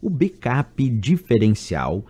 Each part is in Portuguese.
o backup diferencial,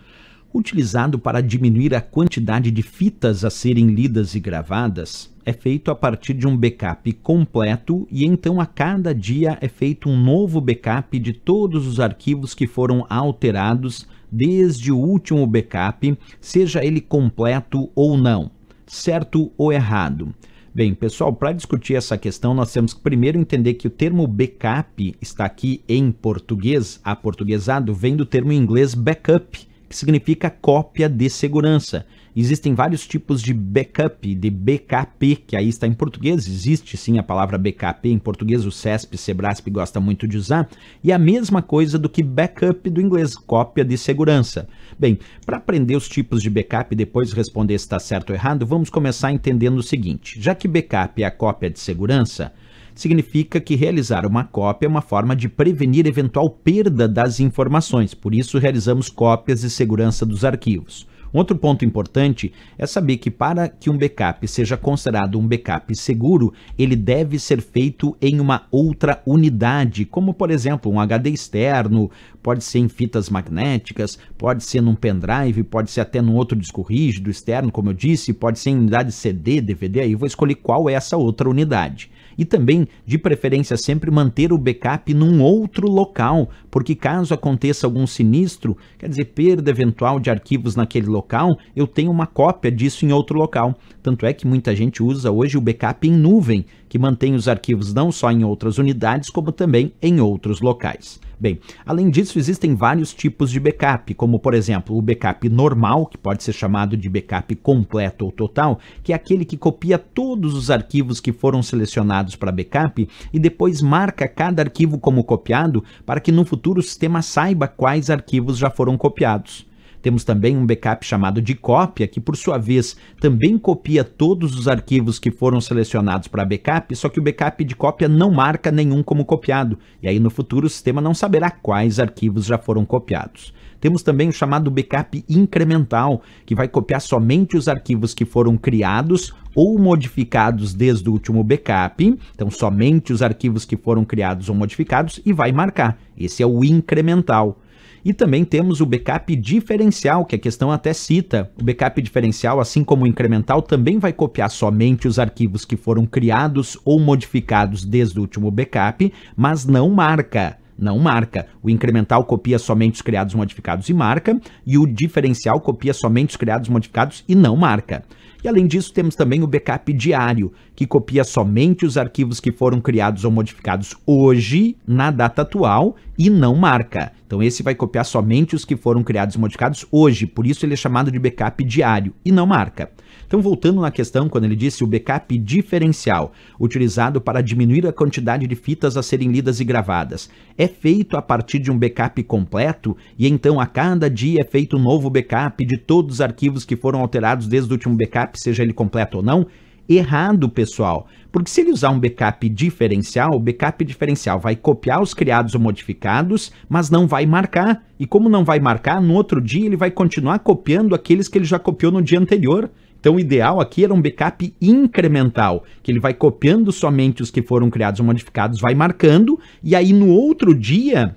utilizado para diminuir a quantidade de fitas a serem lidas e gravadas, é feito a partir de um backup completo e então a cada dia é feito um novo backup de todos os arquivos que foram alterados desde o último backup, seja ele completo ou não, certo ou errado. Bem, pessoal, para discutir essa questão, nós temos que primeiro entender que o termo backup está aqui em português, aportuguesado, vem do termo em inglês backup que significa cópia de segurança. Existem vários tipos de backup, de BKP, que aí está em português, existe sim a palavra BKP em português, o CESP, Sebrasp gosta muito de usar, e a mesma coisa do que backup do inglês, cópia de segurança. Bem, para aprender os tipos de backup e depois responder se está certo ou errado, vamos começar entendendo o seguinte: já que backup é a cópia de segurança, significa que realizar uma cópia é uma forma de prevenir eventual perda das informações, por isso realizamos cópias de segurança dos arquivos. Outro ponto importante é saber que para que um backup seja considerado um backup seguro, ele deve ser feito em uma outra unidade, como por exemplo um HD externo, pode ser em fitas magnéticas, pode ser num pendrive, pode ser até num outro disco rígido externo, como eu disse, pode ser em unidade CD, DVD, aí eu vou escolher qual é essa outra unidade e também, de preferência, sempre manter o backup num outro local, porque caso aconteça algum sinistro, quer dizer, perda eventual de arquivos naquele local, eu tenho uma cópia disso em outro local. Tanto é que muita gente usa hoje o backup em nuvem, que mantém os arquivos não só em outras unidades, como também em outros locais. Bem, além disso, existem vários tipos de backup, como por exemplo o backup normal, que pode ser chamado de backup completo ou total, que é aquele que copia todos os arquivos que foram selecionados para backup e depois marca cada arquivo como copiado para que no futuro o sistema saiba quais arquivos já foram copiados. Temos também um backup chamado de cópia, que por sua vez também copia todos os arquivos que foram selecionados para backup, só que o backup de cópia não marca nenhum como copiado, e aí no futuro o sistema não saberá quais arquivos já foram copiados. Temos também o chamado backup incremental, que vai copiar somente os arquivos que foram criados ou modificados desde o último backup, então somente os arquivos que foram criados ou modificados e vai marcar. Esse é o incremental. E também temos o backup diferencial, que a questão até cita. O backup diferencial, assim como o incremental, também vai copiar somente os arquivos que foram criados ou modificados desde o último backup, mas não marca não marca. O incremental copia somente os criados modificados e marca, e o diferencial copia somente os criados modificados e não marca. E além disso, temos também o backup diário, que copia somente os arquivos que foram criados ou modificados hoje, na data atual, e não marca. Então esse vai copiar somente os que foram criados e modificados hoje, por isso ele é chamado de backup diário e não marca. Então voltando na questão, quando ele disse o backup diferencial, utilizado para diminuir a quantidade de fitas a serem lidas e gravadas, é feito a partir de um backup completo e então a cada dia é feito um novo backup de todos os arquivos que foram alterados desde o último backup seja ele completo ou não, errado, pessoal. Porque se ele usar um backup diferencial, o backup diferencial vai copiar os criados ou modificados, mas não vai marcar. E como não vai marcar, no outro dia ele vai continuar copiando aqueles que ele já copiou no dia anterior. Então o ideal aqui era um backup incremental, que ele vai copiando somente os que foram criados ou modificados, vai marcando, e aí no outro dia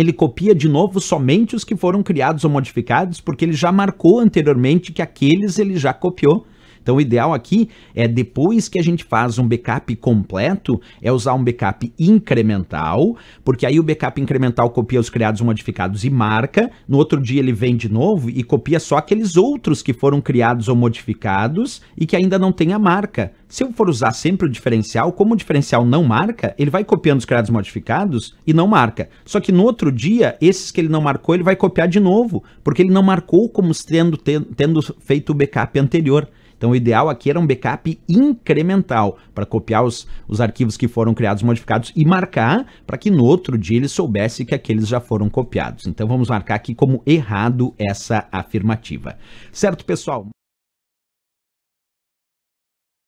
ele copia de novo somente os que foram criados ou modificados, porque ele já marcou anteriormente que aqueles ele já copiou então o ideal aqui é depois que a gente faz um backup completo, é usar um backup incremental, porque aí o backup incremental copia os criados modificados e marca, no outro dia ele vem de novo e copia só aqueles outros que foram criados ou modificados e que ainda não tem a marca. Se eu for usar sempre o diferencial, como o diferencial não marca, ele vai copiando os criados modificados e não marca. Só que no outro dia, esses que ele não marcou, ele vai copiar de novo, porque ele não marcou como tendo, tendo feito o backup anterior. Então o ideal aqui era um backup incremental para copiar os, os arquivos que foram criados modificados e marcar para que no outro dia ele soubesse que aqueles já foram copiados. Então vamos marcar aqui como errado essa afirmativa. Certo, pessoal?